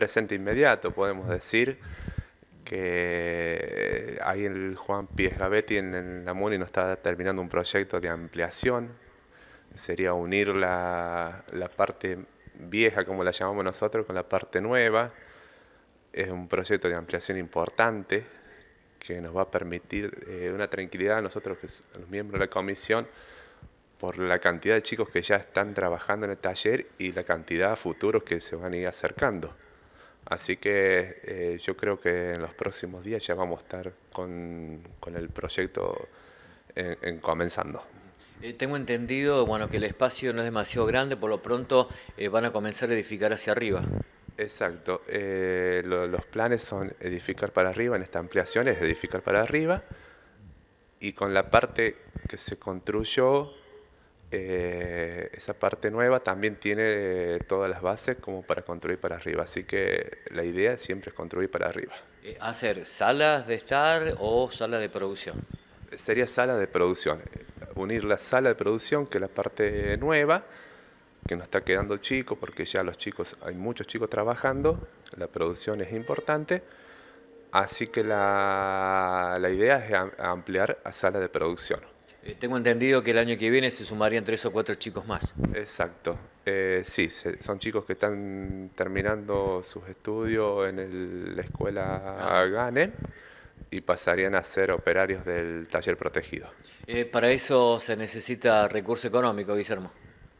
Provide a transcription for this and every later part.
presente inmediato, podemos decir, que eh, ahí el Juan Pies Gavetti en, la MUNI nos está terminando un proyecto de ampliación, sería unir la, parte vieja, como la llamamos nosotros, con la parte nueva, es un proyecto de ampliación importante que nos va a permitir eh, una tranquilidad a nosotros, que los miembros de la comisión, por la cantidad de chicos que ya están trabajando en el taller y la cantidad de futuros que se van a ir acercando. Así que eh, yo creo que en los próximos días ya vamos a estar con, el proyecto en, comenzando. Eh, tengo entendido bueno, que el espacio no es demasiado grande, por lo pronto eh, van a comenzar a edificar hacia arriba. Exacto, los planes son edificar para arriba, en esta ampliación es edificar para arriba, y con la parte que se construyó eh, esa parte nueva también tiene eh, todas las bases como para construir para arriba. Así que la idea siempre es construir para arriba. Eh, ¿Hacer salas de estar o sala de producción? Sería sala de producción. Unir la sala de producción, que la parte nueva, que no está quedando chico, porque ya los chicos, hay muchos chicos trabajando, la producción es importante. Así que la, la idea es ampliar a sala de producción. Eh, tengo entendido que el año que viene se sumarían tres o cuatro chicos más. Exacto. Eh, sí, son chicos que están terminando sus estudios en la escuela ah. GANE y pasarían a ser operarios del taller protegido. Eh, para eso se necesita recurso económico, Guillermo.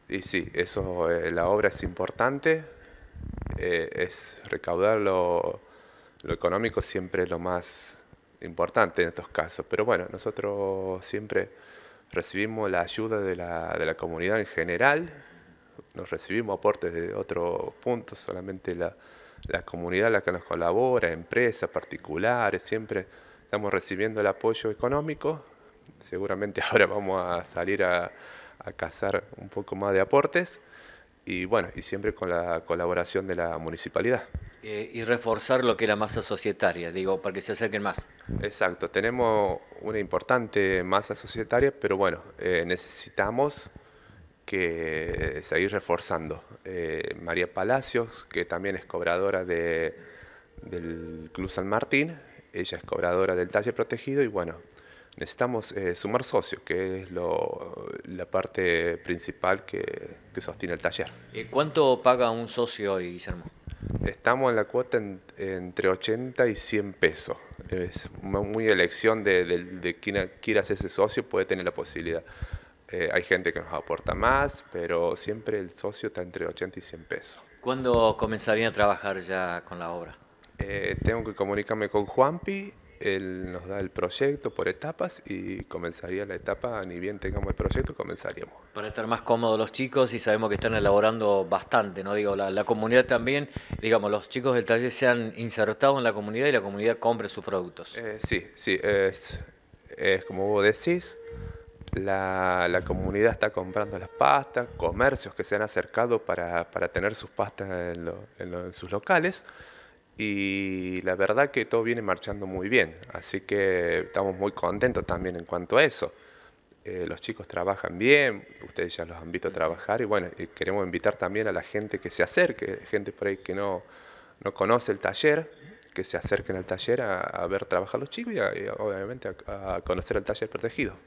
Y sí, eso, la obra es importante, es recaudar lo, lo económico siempre lo más importante en estos casos. Pero bueno, nosotros siempre recibimos la ayuda de la, comunidad en general, nos recibimos aportes de otros puntos, solamente la, comunidad la que nos colabora, empresas particulares, siempre estamos recibiendo el apoyo económico. Seguramente ahora vamos a salir a, a cazar un poco más de aportes y bueno, y siempre con la colaboración de la municipalidad. Eh, y reforzar lo que es la masa societaria, digo, para que se acerquen más. Exacto, tenemos una importante masa societaria, pero bueno, eh, necesitamos que seguir reforzando. Eh, María Palacios, que también es cobradora de, del Club San Martín, ella es cobradora del taller protegido y bueno, necesitamos sumar socios, que es lo, la parte principal que, sostiene el taller. ¿Cuánto paga un socio hoy, Guillermo? estamos en la cuota entre 80 y 100 pesos. Es muy elección de, de, quién quiera socio, puede tener la posibilidad. Eh, hay gente que nos aporta más, pero siempre el socio está entre 80 y 100 pesos. ¿Cuándo comenzarían a trabajar ya con la obra? Eh, tengo que comunicarme con Juanpi él nos da el proyecto por etapas y comenzaría la etapa, ni bien tengamos el proyecto, comenzaríamos. Para estar más cómodos los chicos y sabemos que están elaborando bastante, ¿no? Digo, la, comunidad también, digamos, los chicos del taller se han insertado en la comunidad y la comunidad compre sus productos. Eh, sí, sí, es, como vos decís, la, comunidad está comprando las pastas, comercios que se han acercado para, tener sus pastas en, en sus locales y la verdad que todo viene marchando muy bien, así que estamos muy contentos también en cuanto a eso. Eh, los chicos trabajan bien, ustedes ya los han visto trabajar y bueno, eh, queremos invitar también a la gente que se acerque, gente por ahí que no, conoce el taller, que se acerquen al taller a, ver trabajar los chicos y, obviamente a conocer el taller protegido.